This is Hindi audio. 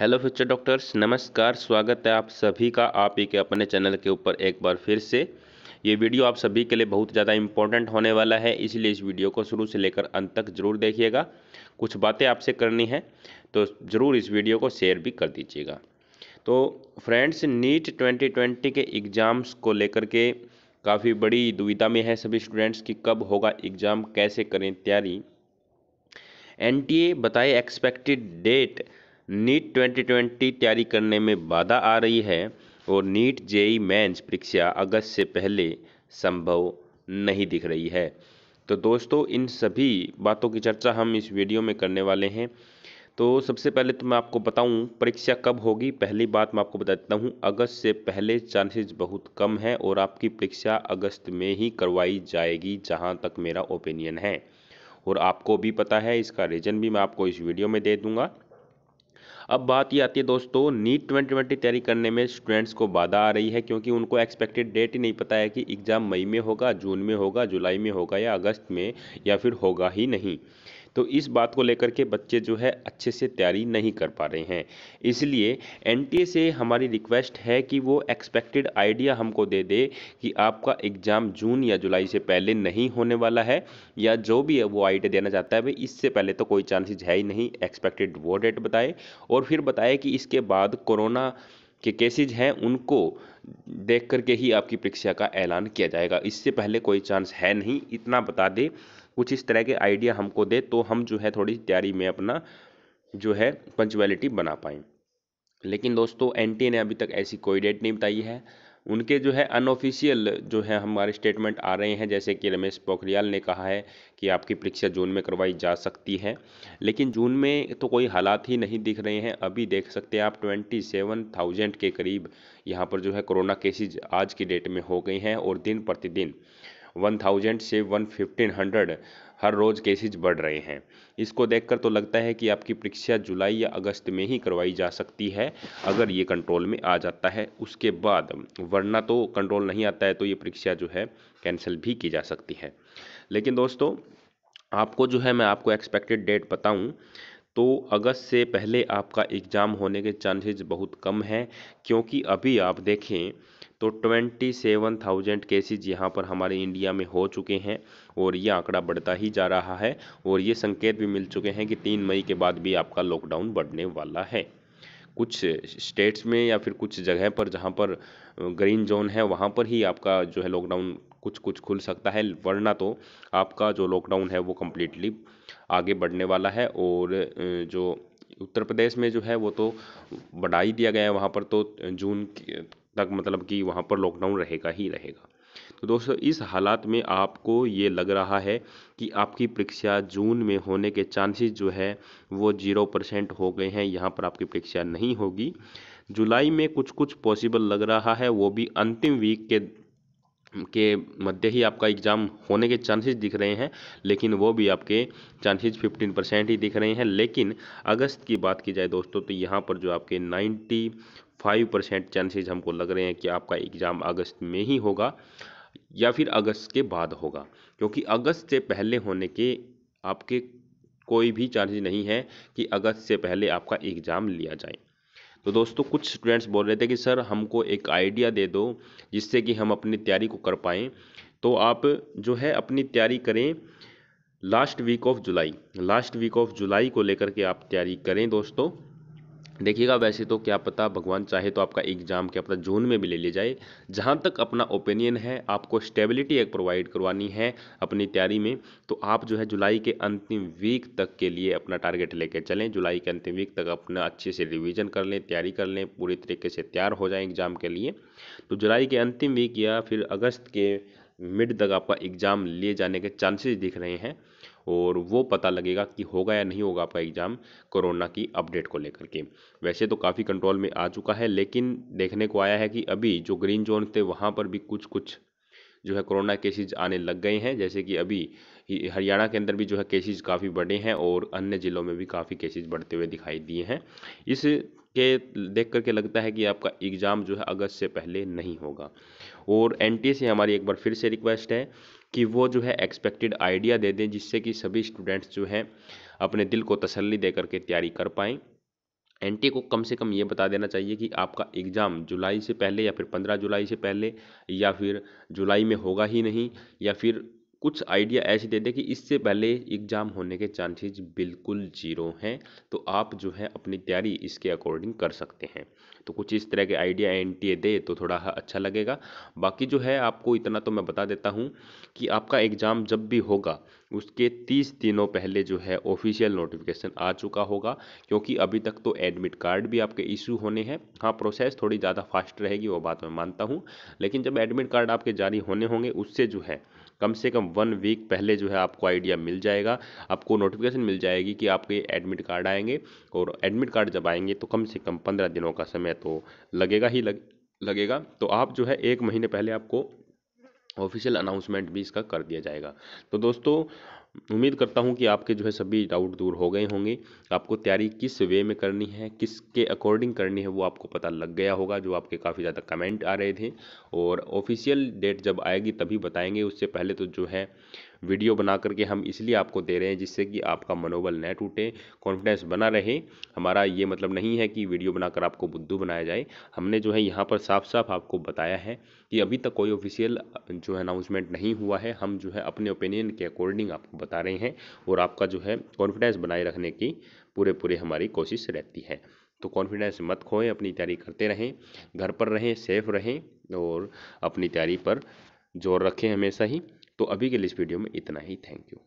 हेलो फ्यूचर डॉक्टर्स नमस्कार स्वागत है आप सभी का आप ही के अपने चैनल के ऊपर एक बार फिर से ये वीडियो आप सभी के लिए बहुत ज़्यादा इंपॉर्टेंट होने वाला है इसलिए इस वीडियो को शुरू से लेकर अंत तक जरूर देखिएगा कुछ बातें आपसे करनी है तो ज़रूर इस वीडियो को शेयर भी कर दीजिएगा तो फ्रेंड्स नीट ट्वेंटी के एग्ज़ाम्स को लेकर के काफ़ी बड़ी दुविधा में है सभी स्टूडेंट्स की कब होगा एग्ज़ाम कैसे करें तैयारी एन बताए एक्सपेक्टेड डेट नीट 2020 तैयारी करने में बाधा आ रही है और नीट जेई मेंस परीक्षा अगस्त से पहले संभव नहीं दिख रही है तो दोस्तों इन सभी बातों की चर्चा हम इस वीडियो में करने वाले हैं तो सबसे पहले तो मैं आपको बताऊं परीक्षा कब होगी पहली बात मैं आपको बता देता हूँ अगस्त से पहले चांसेस बहुत कम है और आपकी परीक्षा अगस्त में ही करवाई जाएगी जहाँ तक मेरा ओपिनियन है और आपको भी पता है इसका रीज़न भी मैं आपको इस वीडियो में दे दूँगा अब बात ये आती है दोस्तों नीट ट्वेंटी ट्वेंटी तैयारी करने में स्टूडेंट्स को बाधा आ रही है क्योंकि उनको एक्सपेक्टेड डेट ही नहीं पता है कि एग्ज़ाम मई में होगा जून में होगा जुलाई में होगा या अगस्त में या फिर होगा ही नहीं तो इस बात को लेकर के बच्चे जो है अच्छे से तैयारी नहीं कर पा रहे हैं इसलिए एन से हमारी रिक्वेस्ट है कि वो एक्सपेक्टेड आइडिया हमको दे दे कि आपका एग्ज़ाम जून या जुलाई से पहले नहीं होने वाला है या जो भी है वो आइडिया देना चाहता है भाई इससे पहले तो कोई चांसेज है ही नहीं एक्सपेक्टेड वो डेट बताए और फिर बताए कि इसके बाद कोरोना के केसेज हैं उनको देख करके ही आपकी परीक्षा का ऐलान किया जाएगा इससे पहले कोई चांस है नहीं इतना बता दे कुछ इस तरह के आइडिया हमको दे तो हम जो है थोड़ी तैयारी में अपना जो है पंचुअलिटी बना पाएँ लेकिन दोस्तों एन ने अभी तक ऐसी कोई डेट नहीं बताई है उनके जो है अनऑफिशियल जो है हमारे स्टेटमेंट आ रहे हैं जैसे कि रमेश पोखरियाल ने कहा है कि आपकी परीक्षा जून में करवाई जा सकती है लेकिन जून में तो कोई हालात ही नहीं दिख रहे हैं अभी देख सकते हैं आप ट्वेंटी सेवन थाउजेंड के करीब यहाँ पर जो है कोरोना केसेज आज की डेट में हो गए हैं और दिन प्रतिदिन वन थाउजेंड से वन फिफ्टीन हंड्रेड हर रोज़ केसेज बढ़ रहे हैं इसको देखकर तो लगता है कि आपकी परीक्षा जुलाई या अगस्त में ही करवाई जा सकती है अगर ये कंट्रोल में आ जाता है उसके बाद वरना तो कंट्रोल नहीं आता है तो ये परीक्षा जो है कैंसिल भी की जा सकती है लेकिन दोस्तों आपको जो है मैं आपको एक्सपेक्टेड डेट बताऊँ तो अगस्त से पहले आपका एग्ज़ाम होने के चांसेज बहुत कम हैं क्योंकि अभी आप देखें तो ट्वेंटी सेवन थाउजेंड केसेज यहाँ पर हमारे इंडिया में हो चुके हैं और ये आंकड़ा बढ़ता ही जा रहा है और ये संकेत भी मिल चुके हैं कि तीन मई के बाद भी आपका लॉकडाउन बढ़ने वाला है कुछ स्टेट्स में या फिर कुछ जगह पर जहाँ पर ग्रीन जोन है वहाँ पर ही आपका जो है लॉकडाउन कुछ कुछ खुल सकता है वरना तो आपका जो लॉकडाउन है वो कम्प्लीटली आगे बढ़ने वाला है और जो उत्तर प्रदेश में जो है वो तो बढ़ा ही दिया गया है वहाँ पर तो जून तक मतलब कि वहाँ पर लॉकडाउन रहेगा ही रहेगा तो दोस्तों इस हालात में आपको ये लग रहा है कि आपकी परीक्षा जून में होने के चांसेस जो है वो जीरो परसेंट हो गए हैं यहाँ पर आपकी परीक्षा नहीं होगी जुलाई में कुछ कुछ पॉसिबल लग रहा है वो भी अंतिम वीक के के मध्य ही आपका एग्ज़ाम होने के चांसेस दिख रहे हैं लेकिन वो भी आपके चांसेस 15 परसेंट ही दिख रहे हैं लेकिन अगस्त की बात की जाए दोस्तों तो यहाँ पर जो आपके फाइव परसेंट चांसेज हमको लग रहे हैं कि आपका एग्ज़ाम अगस्त में ही होगा या फिर अगस्त के बाद होगा क्योंकि अगस्त से पहले होने के आपके कोई भी चांसेज नहीं है कि अगस्त से पहले आपका एग्ज़ाम लिया जाए तो दोस्तों कुछ स्टूडेंट्स बोल रहे थे कि सर हमको एक आइडिया दे दो जिससे कि हम अपनी तैयारी को कर पाएँ तो आप जो है अपनी तैयारी करें last week of July last week of July को लेकर के आप तैयारी करें दोस्तों देखिएगा वैसे तो क्या पता भगवान चाहे तो आपका एग्ज़ाम क्या पता जून में भी ले लिया जाए जहाँ तक अपना ओपिनियन है आपको स्टेबिलिटी एक प्रोवाइड करवानी है अपनी तैयारी में तो आप जो है जुलाई के अंतिम वीक तक के लिए अपना टारगेट लेके चलें जुलाई के अंतिम वीक तक अपना अच्छे से रिविज़न कर लें तैयारी कर लें पूरी तरीके से तैयार हो जाएँ एग्ज़ाम के लिए तो जुलाई के अंतिम वीक या फिर अगस्त के मिड तक आपका एग्ज़ाम लिए जाने के चांसेस दिख रहे हैं और वो पता लगेगा कि होगा या नहीं होगा आपका एग्ज़ाम कोरोना की अपडेट को लेकर के वैसे तो काफ़ी कंट्रोल में आ चुका है लेकिन देखने को आया है कि अभी जो ग्रीन जोन थे वहाँ पर भी कुछ कुछ जो है कोरोना केसेज आने लग गए हैं जैसे कि अभी हरियाणा के अंदर भी जो है केसेज काफ़ी बढ़े हैं और अन्य ज़िलों में भी काफ़ी केसेज बढ़ते हुए दिखाई दिए हैं इस के देख करके लगता है कि आपका एग्ज़ाम जो है अगस्त से पहले नहीं होगा और एन से हमारी एक बार फिर से रिक्वेस्ट है कि वो जो है एक्सपेक्टेड आइडिया दे दें जिससे कि सभी स्टूडेंट्स जो हैं अपने दिल को तसल्ली दे करके तैयारी कर पाएँ एन को कम से कम ये बता देना चाहिए कि आपका एग्ज़ाम जुलाई से पहले या फिर पंद्रह जुलाई से पहले या फिर जुलाई में होगा ही नहीं या फिर कुछ आइडिया ऐसे दे दें कि इससे पहले एग्ज़ाम होने के चांसेज बिल्कुल जीरो हैं तो आप जो है अपनी तैयारी इसके अकॉर्डिंग कर सकते हैं तो कुछ इस तरह के आइडिया एन टी ए दे तो थोड़ा हाँ अच्छा लगेगा बाकी जो है आपको इतना तो मैं बता देता हूँ कि आपका एग्ज़ाम जब भी होगा उसके तीस दिनों पहले जो है ऑफिशियल नोटिफिकेशन आ चुका होगा क्योंकि अभी तक तो एडमिट कार्ड भी आपके इशू होने हैं हाँ प्रोसेस थोड़ी ज़्यादा फास्ट रहेगी वो बात मैं मानता हूँ लेकिन जब एडमिट कार्ड आपके जारी होने होंगे उससे जो है कम से कम वन वीक पहले जो है आपको आइडिया मिल जाएगा आपको नोटिफिकेशन मिल जाएगी कि आपके एडमिट कार्ड आएंगे और एडमिट कार्ड जब आएंगे तो कम से कम पंद्रह दिनों का समय तो लगेगा ही लग, लगेगा तो आप जो है एक महीने पहले आपको ऑफिशियल अनाउंसमेंट भी इसका कर दिया जाएगा तो दोस्तों उम्मीद करता हूँ कि आपके जो है सभी डाउट दूर हो गए होंगे आपको तैयारी किस वे में करनी है किसके अकॉर्डिंग करनी है वो आपको पता लग गया होगा जो आपके काफ़ी ज़्यादा कमेंट आ रहे थे और ऑफिशियल डेट जब आएगी तभी बताएंगे उससे पहले तो जो है वीडियो बना करके हम इसलिए आपको दे रहे हैं जिससे कि आपका मनोबल न टूटे कॉन्फिडेंस बना रहे हमारा ये मतलब नहीं है कि वीडियो बनाकर आपको बुद्धू बनाया जाए हमने जो है यहाँ पर साफ साफ आपको बताया है कि अभी तक कोई ऑफिशियल जो है अनाउंसमेंट नहीं हुआ है हम जो है अपने ओपिनियन के अकॉर्डिंग आपको बता रहे हैं और आपका जो है कॉन्फिडेंस बनाए रखने की पूरे पूरे हमारी कोशिश रहती है तो कॉन्फिडेंस मत खोएं अपनी तैयारी करते रहें घर पर रहें सेफ रहें और अपनी तैयारी पर जोर रखें हमेशा ही तो अभी के लिए इस वीडियो में इतना ही थैंक यू